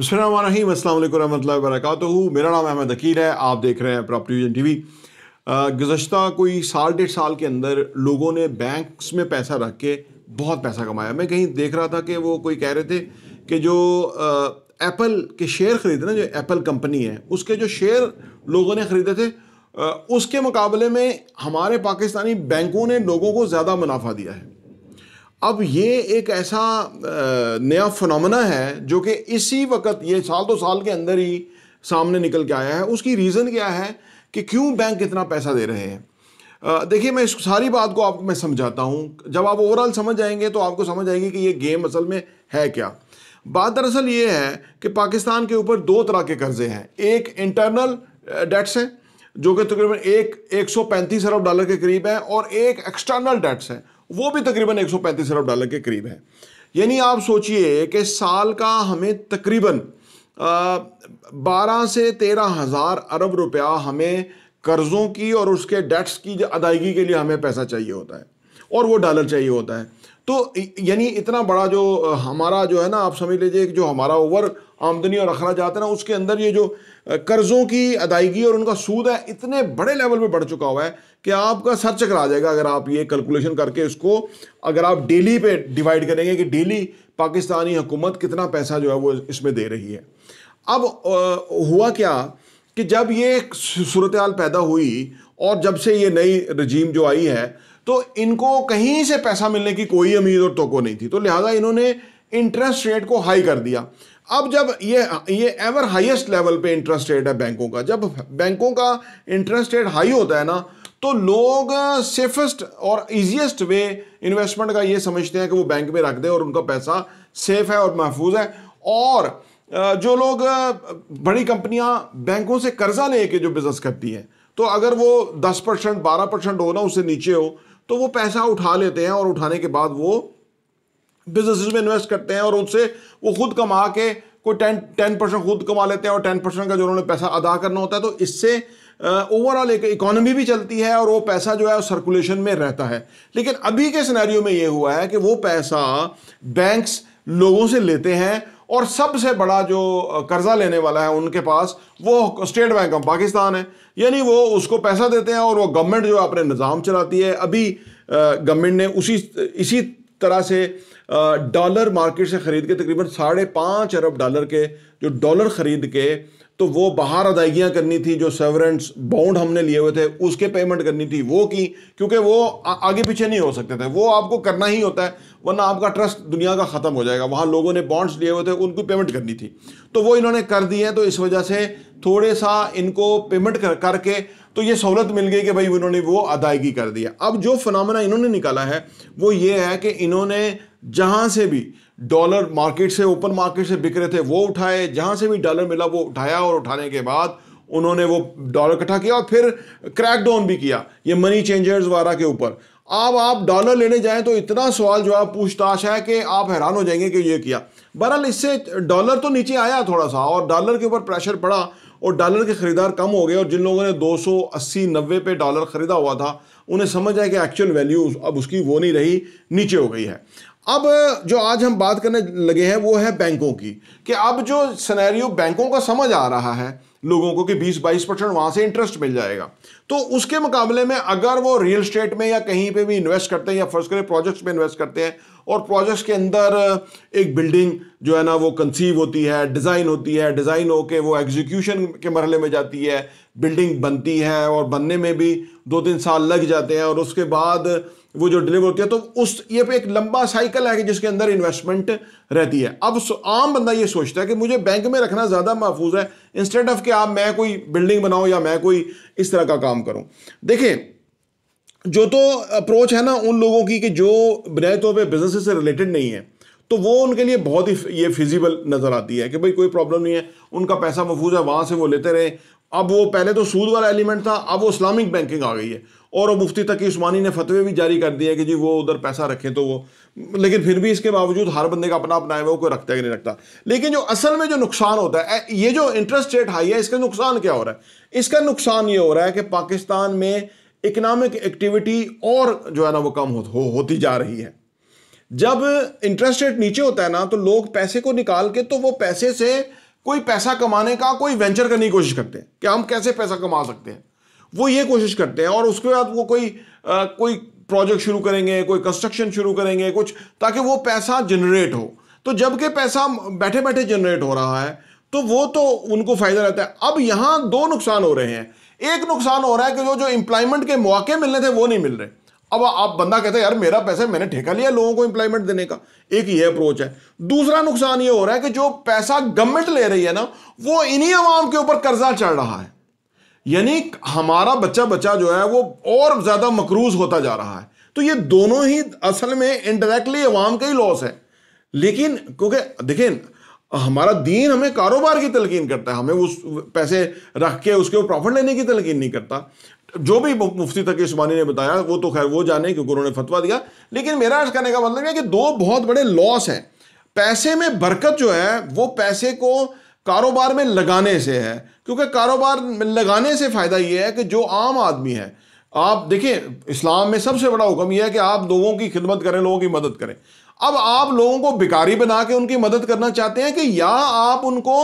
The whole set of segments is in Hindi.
बसमीम अल्लाम वरक मेरा नाम अहमद अकील है आप देख रहे हैं प्रॉपर्टी विजन टी वी गुज्त कोई साल डेढ़ साल के अंदर लोगों ने बैंक्स में पैसा रख के बहुत पैसा कमाया मैं कहीं देख रहा था कि वो कोई कह रहे थे कि जो एप्पल के शेयर ख़रीदे ना जो एप्पल कंपनी है उसके जो शेयर लोगों ने ख़रीदे थे आ, उसके मुकाबले में हमारे पाकिस्तानी बैंकों ने लोगों को ज़्यादा मुनाफा दिया है अब ये एक ऐसा नया फनोमना है जो कि इसी वक्त ये साल दो साल के अंदर ही सामने निकल के आया है उसकी रीज़न क्या है कि क्यों बैंक इतना पैसा दे रहे हैं देखिए मैं इस सारी बात को आपको मैं समझाता हूँ जब आप ओवरऑल समझ जाएंगे तो आपको समझ आएगी कि ये गेम असल में है क्या बात दरअसल ये है कि पाकिस्तान के ऊपर दो तरह के कर्जे हैं एक इंटरनल डेट्स हैं जो कि तकरीबन एक एक अरब डॉलर के करीब है और एक एक्सटर्नल डेट्स हैं वो भी तकरीबन 135 अरब डॉलर के करीब है यानी आप सोचिए कि साल का हमें तकरीबन बारह से तेरह हज़ार अरब रुपया हमें कर्ज़ों की और उसके डेट्स की अदायगी के लिए हमें पैसा चाहिए होता है और वो डॉलर चाहिए होता है तो यानी इतना बड़ा जो हमारा जो है ना आप समझ लीजिए कि जो हमारा ओवर आमदनी और अखराज है ना उसके अंदर ये जो कर्ज़ों की अदायगी और उनका सूद है इतने बड़े लेवल पे बढ़ चुका हुआ है कि आपका सर चक्कर आ जाएगा अगर आप ये कैलकुलेशन करके इसको अगर आप डेली पे डिवाइड करेंगे कि डेली पाकिस्तानी हुकूमत कितना पैसा जो है वो इसमें दे रही है अब आ, हुआ क्या कि जब ये सूरत पैदा हुई और जब से ये नई रजीम जो आई है तो इनको कहीं से पैसा मिलने की कोई उम्मीद और तो नहीं थी तो लिहाजा इन्होंने इंटरेस्ट रेट को हाई कर दिया अब जब ये ये एवर हाईएस्ट लेवल पे इंटरेस्ट रेट है बैंकों का जब बैंकों का इंटरेस्ट रेट हाई होता है ना तो लोग सेफेस्ट और इजीएस्ट वे इन्वेस्टमेंट का ये समझते हैं कि वो बैंक में रख दें और उनका पैसा सेफ है और महफूज है और जो लोग बड़ी कंपनियां बैंकों से कर्जा लेके जो बिजनेस करती हैं तो अगर वो दस परसेंट बारह परसेंट हो ना उससे नीचे हो तो वो पैसा उठा लेते हैं और उठाने के बाद वो बिजनेस में इन्वेस्ट करते हैं और उनसे वो खुद कमा के कोई टेन टेन परसेंट खुद कमा लेते हैं और टेन परसेंट का जो उन्होंने पैसा अदा करना होता है तो इससे ओवरऑल एक इकोनॉमी भी चलती है और वो पैसा जो है सर्कुलेशन में रहता है लेकिन अभी के सिनेरियो में ये हुआ है कि वो पैसा बैंक्स लोगों से लेते हैं और सबसे बड़ा जो कर्ज़ा लेने वाला है उनके पास वो स्टेट बैंक ऑफ पाकिस्तान है यानी वो उसको पैसा देते हैं और वो गवर्नमेंट जो अपने निज़ाम चलाती है अभी गवर्नमेंट ने उसी इसी तरह से डॉलर मार्केट से ख़रीद के तकरीबन साढ़े पाँच अरब डॉलर के जो डॉलर ख़रीद के तो वो बाहर अदायगियाँ करनी थी जो सेवरेंट्स बॉन्ड हमने लिए हुए थे उसके पेमेंट करनी थी वो की क्योंकि वो आ, आगे पीछे नहीं हो सकते थे वो आपको करना ही होता है वरना आपका ट्रस्ट दुनिया का ख़त्म हो जाएगा वहाँ लोगों ने बॉन्ड्स लिए हुए थे उनको पेमेंट करनी थी तो वो इन्होंने कर दी है तो इस वजह से थोड़े सा इनको पेमेंट कर करके तो ये सहूलत मिल गई कि भाई उन्होंने वो अदायगी कर दिया अब जो फनामना इन्होंने निकाला है वो ये है कि इन्होंने जहाँ से भी डॉलर मार्केट से ओपन मार्केट से बिक रहे थे वो उठाए जहाँ से भी डॉलर मिला वो उठाया और उठाने के बाद उन्होंने वो डॉलर इकट्ठा किया और फिर क्रैक डाउन भी किया ये मनी चेंजर्स वगैरह के ऊपर अब आप डॉलर लेने जाएं तो इतना सवाल जो है पूछताछ है कि आप हैरान हो जाएंगे कि ये किया बहरहाल इससे डॉलर तो नीचे आया थोड़ा सा और डॉलर के ऊपर प्रेशर पड़ा और डॉलर के ख़रीदार कम हो गए और जिन लोगों ने अस्सी नब्बे पे डॉलर ख़रीदा हुआ था उन्हें समझ आया कि एक्चुअल वैल्यू अब उसकी वो नहीं रही नीचे हो गई है अब जो आज हम बात करने लगे हैं वो है बैंकों की कि अब जो सिनेरियो बैंकों का समझ आ रहा है लोगों को कि 20 बाईस परसेंट वहाँ से इंटरेस्ट मिल जाएगा तो उसके मुकाबले में अगर वो रियल इस्टेट में या कहीं पे भी इन्वेस्ट करते हैं या फर्स्ट करें प्रोजेक्ट्स में इन्वेस्ट करते हैं और प्रोजेक्ट्स के अंदर एक बिल्डिंग जो है ना वो कंसीव होती है डिज़ाइन होती है डिज़ाइन होके वो एग्जीक्यूशन के मरहले में जाती है बिल्डिंग बनती है और बनने में भी दो तीन साल लग जाते हैं और उसके बाद वो जो डिलीवर होती है तो उस ये पे एक लंबा साइकिल है कि जिसके अंदर इन्वेस्टमेंट रहती है अब आम बंदा ये सोचता है कि मुझे बैंक में रखना ज़्यादा महफूज है इंस्टेड ऑफ कि आप मैं कोई बिल्डिंग बनाऊँ या मैं कोई इस तरह का काम करूँ देखें जो तो अप्रोच है ना उन लोगों की कि जो बुनियादी तौर पर बिजनेस से रिलेटेड नहीं है तो वो उनके लिए बहुत ही ये फिजिबल नज़र आती है कि भाई कोई प्रॉब्लम नहीं है उनका पैसा महफूज है वहाँ से वो लेते रहे अब वो पहले तो सूद वाला एलिमेंट था अब वो इस्लामिक बैंकिंग आ गई है और अब मुफ्ती तकी उस्मानी ने फतवे भी जारी कर दिए कि जी वो उधर पैसा रखें तो वो लेकिन फिर भी इसके बावजूद हर बंदे का अपना अपना है वो कोई रखता है नहीं रखता लेकिन जो असल में जो नुकसान होता है ये जो इंटरेस्ट रेट हाई है इसका नुकसान क्या हो रहा है इसका नुकसान ये हो रहा है कि पाकिस्तान में इकनॉमिक एक्टिविटी और जो है ना वो कम हो, हो होती जा रही है जब इंटरेस्ट रेट नीचे होता है ना तो लोग पैसे को निकाल के तो वो पैसे से कोई पैसा कमाने का कोई वेंचर करने की कोशिश करते हैं कि हम कैसे पैसा कमा सकते हैं वो ये कोशिश करते हैं और उसके बाद वो कोई आ, कोई प्रोजेक्ट शुरू करेंगे कोई कंस्ट्रक्शन शुरू करेंगे कुछ ताकि वो पैसा जनरेट हो तो जबकि पैसा बैठे बैठे जनरेट हो रहा है तो वो तो उनको फ़ायदा रहता है अब यहाँ दो नुकसान हो रहे हैं एक नुकसान हो रहा है कि जो जो एम्प्लॉयमेंट के मौके मिलने थे वो नहीं मिल रहे अब आप बंदा कहते हैं यार मेरा पैसा मैंने ठेका लिया लोगों को एम्प्लॉयमेंट देने का एक ये अप्रोच है दूसरा नुकसान ये हो रहा है कि जो पैसा गवर्नमेंट ले रही है ना वो इन्हीं आवाम के ऊपर कर्जा चढ़ रहा है यानी हमारा बच्चा बच्चा जो है वो और ज़्यादा मकरूज होता जा रहा है तो ये दोनों ही असल में इनडायरेक्टली अवाम का ही लॉस है लेकिन क्योंकि देखें हमारा दीन हमें कारोबार की तलकिन करता है हमें उस पैसे रख के उसके ऊपर प्रॉफिट लेने की तलकिन नहीं करता जो भी मुफ्ती तक इसमानी ने बताया वो तो खैर वो जाने क्योंकि उन्होंने फतवा दिया लेकिन मेरा अर्ज करने का मतलब यह कि दो बहुत बड़े लॉस हैं पैसे में बरकत जो है वो पैसे को कारोबार में लगाने से है क्योंकि कारोबार में लगाने से फ़ायदा ये है कि जो आम आदमी है आप देखें इस्लाम में सबसे बड़ा हुक्म यह है कि आप लोगों की खिदमत करें लोगों की मदद करें अब आप लोगों को बिकारी बना के उनकी मदद करना चाहते हैं कि या आप उनको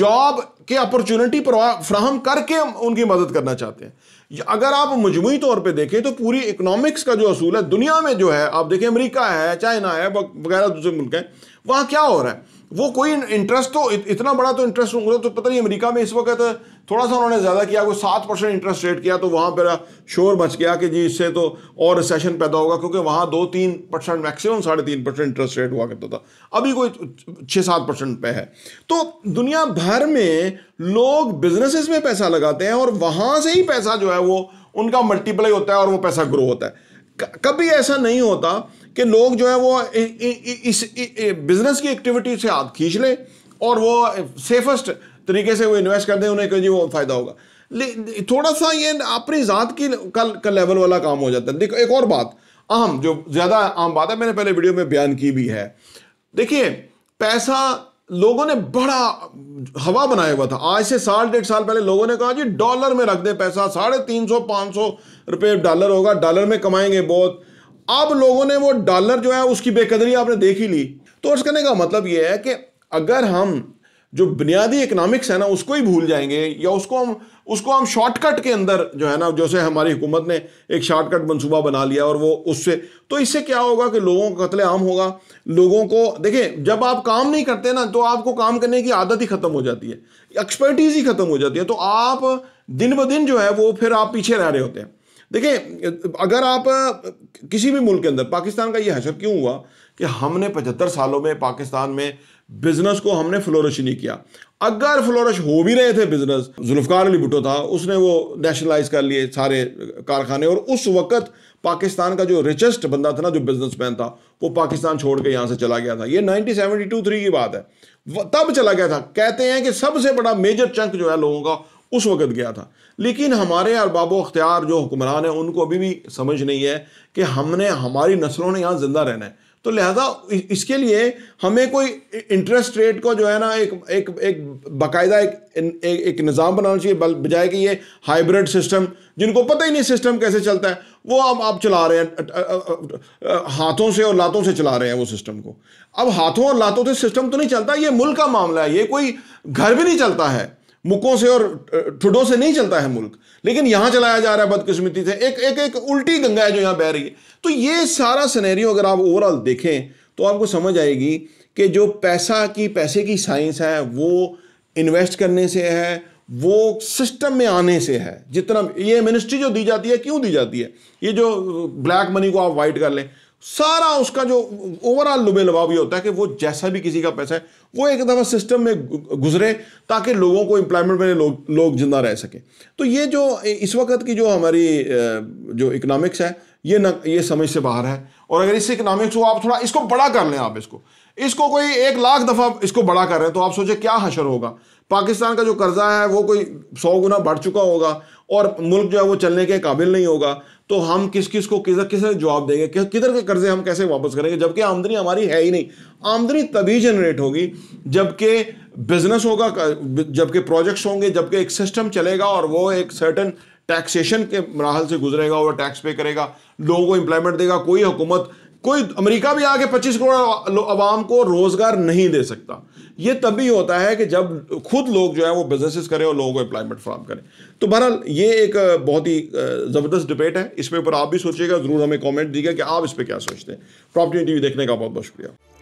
जॉब के अपॉर्चुनिटी फ्राहम करके उनकी मदद करना चाहते हैं अगर आप मजमू तौर पर देखें तो पूरी इकनॉमिक्स का जो असूल है दुनिया में जो है आप देखें अमरीका है चाइना है वगैरह दूसरे मुल्क हैं वहाँ क्या हो रहा है वो कोई इंटरेस्ट तो इत, इतना बड़ा तो इंटरेस्ट होगा तो पता नहीं अमेरिका में इस वक्त थोड़ा सा उन्होंने ज़्यादा किया कोई सात परसेंट इंटरेस्ट रेट किया तो वहाँ पर शोर मच गया कि जी इससे तो और रिसेशन पैदा होगा क्योंकि वहाँ दो तीन परसेंट मैक्सिमम साढ़े तीन परसेंट इंटरेस्ट रेट हुआ करता था अभी कोई छः सात परसेंट पे है तो दुनिया भर में लोग बिजनेसिस में पैसा लगाते हैं और वहाँ से ही पैसा जो है वो उनका मल्टीप्लाई होता है और वो पैसा ग्रो होता है कभी ऐसा नहीं होता कि लोग जो है वो इस बिजनेस की एक्टिविटी से हाथ खींच लें और वो सेफेस्ट तरीके से वो इन्वेस्ट कर दें उन्हें कहीं वो फ़ायदा होगा थोड़ा सा ये अपनी ज़ात की का, का लेवल वाला काम हो जाता है देखो एक और बात अहम जो ज़्यादा आम बात है मैंने पहले वीडियो में बयान की भी है देखिए पैसा लोगों ने बड़ा हवा बनाया हुआ था आज से साल डेढ़ साल पहले लोगों ने कहा जी डॉलर में रख दे पैसा साढ़े तीन सौ पाँच सौ रुपये डॉलर होगा डॉलर में कमाएंगे बहुत अब लोगों ने वो डॉलर जो है उसकी बेकदरी आपने देख ही ली तो उस करने का मतलब ये है कि अगर हम जो बुनियादी इकनॉमिक्स है ना उसको ही भूल जाएंगे या उसको हम उसको हम शॉर्टकट के अंदर जो है ना जैसे हमारी हुकूमत ने एक शॉर्टकट मनसूबा बना लिया और वो उससे तो इससे क्या होगा कि लोगों का कत्ले आम होगा लोगों को देखें जब आप काम नहीं करते ना तो आपको काम करने की आदत ही ख़त्म हो जाती है एक्सपर्टीज़ ही ख़त्म हो जाती है तो आप दिन ब दिन जो है वो फिर आप पीछे रह रहे होते हैं देखिए अगर आप किसी भी मुल्क के अंदर पाकिस्तान का ये हशर क्यों हुआ कि हमने पचहत्तर सालों में पाकिस्तान में बिजनेस को हमने फ्लोरिश नहीं किया अगर फ्लोरिश हो भी रहे थे बिजनेस जुल्फकार अली भुटो था उसने वो नेशनलाइज कर लिए सारे कारखाने और उस वक्त पाकिस्तान का जो रिचेस्ट बंदा था ना जो बिजनेसमैन था वो पाकिस्तान छोड़ के यहाँ से चला गया था ये 1972 थ्री की बात है तब चला गया था कहते हैं कि सबसे बड़ा मेजर चंक जो है लोगों का उस वक़्त गया था लेकिन हमारे अरबाब अख्तियार जो हुक्मरान हैं उनको अभी भी समझ नहीं है कि हमने हमारी नस्लों ने यहाँ ज़िंदा रहना है तो लिहाजा इसके लिए हमें कोई इंटरेस्ट रेट को जो है ना एक एक एक बाकायदा एक एक, एक निज़ाम बनाना चाहिए बजाय कि ये हाइब्रिड सिस्टम जिनको पता ही नहीं सिस्टम कैसे चलता है वो अब आप चला रहे हैं हाथों से और लातों से चला रहे हैं वो सिस्टम को अब हाथों और लातों से सिस्टम तो नहीं चलता ये मुल्क का मामला है ये कोई घर भी नहीं चलता है मुकों से और ठुडों से नहीं चलता है मुल्क लेकिन यहां चलाया जा रहा है बदकिस्मती से एक एक एक उल्टी गंगा है जो यहां बह रही है तो ये सारा सिनेरियो अगर आप ओवरऑल देखें तो आपको समझ आएगी कि जो पैसा की पैसे की साइंस है वो इन्वेस्ट करने से है वो सिस्टम में आने से है जितना ये मिनिस्ट्री जो दी जाती है क्यों दी जाती है ये जो ब्लैक मनी को आप वाइट कर लें सारा उसका जो ओवरऑल लुबे लबाव ये होता है कि वो जैसा भी किसी का पैसा है वो एक दफ़ा सिस्टम में गुजरे ताकि लोगों को एम्प्लॉयमेंट में लोग लोग जिंदा रह सके तो ये जो इस वक्त की जो हमारी जो इकनॉमिक्स है ये न ये समझ से बाहर है और अगर इस इकनॉमिक्स को आप थोड़ा इसको बड़ा कर लें आप इसको इसको कोई एक लाख दफ़ा इसको बड़ा कर रहे हैं तो आप सोचें क्या हशर होगा पाकिस्तान का जो कर्जा है वो कोई सौ गुना बढ़ चुका होगा और मुल्क जो है वो चलने के काबिल नहीं होगा तो हम किस किस को किधर किस जवाब देंगे किधर के कर्जे हम कैसे वापस करेंगे जबकि आमदनी हमारी है ही नहीं आमदनी तभी जनरेट होगी जबकि बिजनेस होगा जबकि प्रोजेक्ट्स होंगे जबकि एक सिस्टम चलेगा और वो एक सर्टन टैक्सेशन के मराहल से गुजरेगा और टैक्स पे करेगा लोगों को एम्प्लॉयमेंट देगा कोई हुकूमत कोई अमेरिका भी आके 25 करोड़ आवाम को रोजगार नहीं दे सकता ये तभी होता है कि जब खुद लोग जो है वो बिजनेसेस करें और लोगों को एम्प्लॉयमेंट फ्राम करें तो बहरहाल ये एक बहुत ही ज़बरदस्त डिबेट है इस पर ऊपर आप भी सोचिएगा ज़रूर हमें कमेंट दीजिएगा कि आप इस पर क्या सोचते हैं प्रॉपर्टी टीवी देखने का बहुत बहुत शुक्रिया